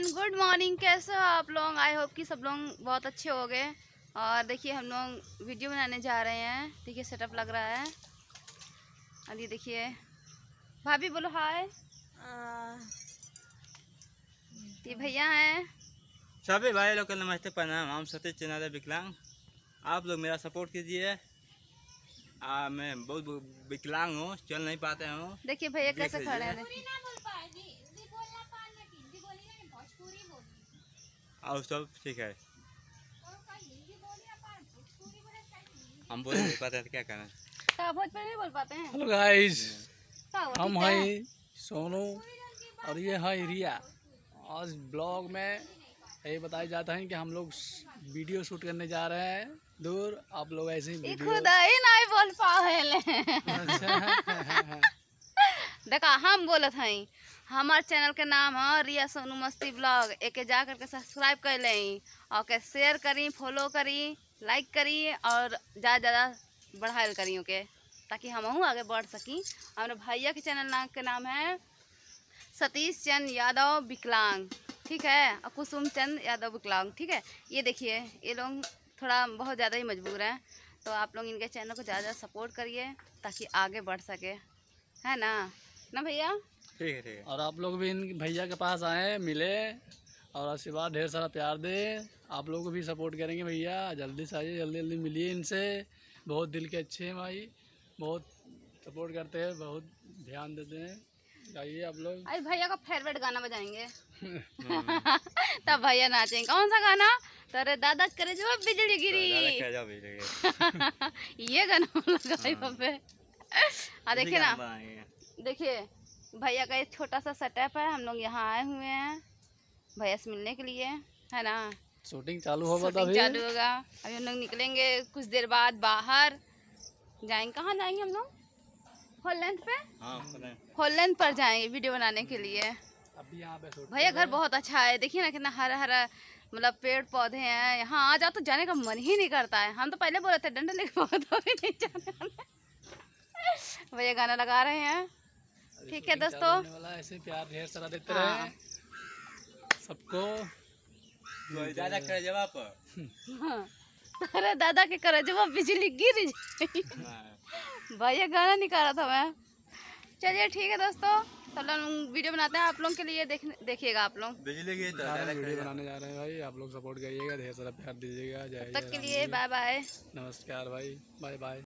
And good morning कैसे हो आप लोग आई होप कि सब लोग बहुत अच्छे हो गए और देखिए हम लोग वीडियो बनाने जा रहे हैं देखिए सेटअप लग रहा है अभी देखिए भाभी बोलो हाय ये भैया हैं सभी भाई लोग नमस्ते प्रणाम हम सतीश चिनारे विकलांग आप लोग मेरा सपोर्ट कीजिए मैं बहुत विकलांग हूँ चल नहीं पाते हूँ देखिए भैया कैसे खड़े हैं और हाँ, सब ठीक है हम बोल नहीं पाते तो क्या करना भोजपुरी नहीं बोल पाते हैं हेलो गाइस हम हैं सोनू और ये है रिया आज ब्लॉग में ये बताया जाता है कि हम लोग वीडियो शूट करने जा रहे हैं दूर आप लोग ऐसे ही खुद ही नहीं बोल पा अच्छा देखा हम बोलत हई हमार चैनल के नाम है रिया सोनू मस्ती ब्लॉग एक जा करके सब्सक्राइब कर लें और के शेयर करी फॉलो करी लाइक करी और ज़्यादा ज़्यादा बढ़ा करी ओके ताकि हम आगे बढ़ सकी हमारे भैया के चैनल नाम के नाम है सतीश चंद यादव विकलांग ठीक है और कुसुम चंद यादव विकलांग ठीक है ये देखिए ये लोग थोड़ा बहुत ज़्यादा ही मजबूर हैं तो आप लोग इनके चैनल को ज़्यादा ज़्यादा सपोर्ट करिए ताकि आगे बढ़ सके है ना ना भैया ठीक है ठीक है और आप लोग भी इन भैया के पास आए मिले और आशीर्वाद ढेर सारा प्यार दे आप लोग को भी सपोर्ट करेंगे भैया जल्दी से आइए जल्दी जल्दी मिलिए इनसे बहुत दिल के अच्छे हैं भाई बहुत सपोर्ट करते हैं बहुत ध्यान देते हैं गाइए आप लोग अरे भैया का फेवरेट गाना बजाएंगे हम्म। तब भैया नाचेंगे कौन सा गाना तेरे तो दादा करे जो बिजली गिरी तो ये गाना लगा हाँ। देखे ना देखिए भैया का ये छोटा सा सेटअप है हम लोग यहाँ आए हुए हैं भैया से मिलने के लिए है ना शूटिंग चालू होगा शूटिंग चालू होगा अभी हम लोग निकलेंगे कुछ देर बाद बाहर जाएंगे कहाँ जाएंगे हम लोग होलैंड पे होलैंड हाँ, पर जाएंगे वीडियो बनाने के लिए भैया घर बहुत अच्छा है देखिए ना कितना हरा हरा मतलब पेड़ पौधे हैं यहाँ आ जाओ तो जाने का मन ही नहीं करता है हम तो पहले बोल रहे थे डंडा लेके नहीं जाने भैया गाना लगा रहे हैं ठीक है दोस्तों ऐसे प्यार ढेर सारा देते हाँ। सबको तो दादा करे जवाब हाँ। अरे दादा के करे जवाब बिजली गिर भैया गाना निकाला था मैं चलिए ठीक है दोस्तों तो वीडियो बनाते हैं आप लोगों के लिए देखिएगा आप लोग बिजली की तो हाँ, वीडियो बनाने जा रहे हैं भाई आप लोग सपोर्ट करिएगा ढेर सारा प्यार दीजिएगा तब तक के लिए बाय बाय नमस्कार भाई बाय बाय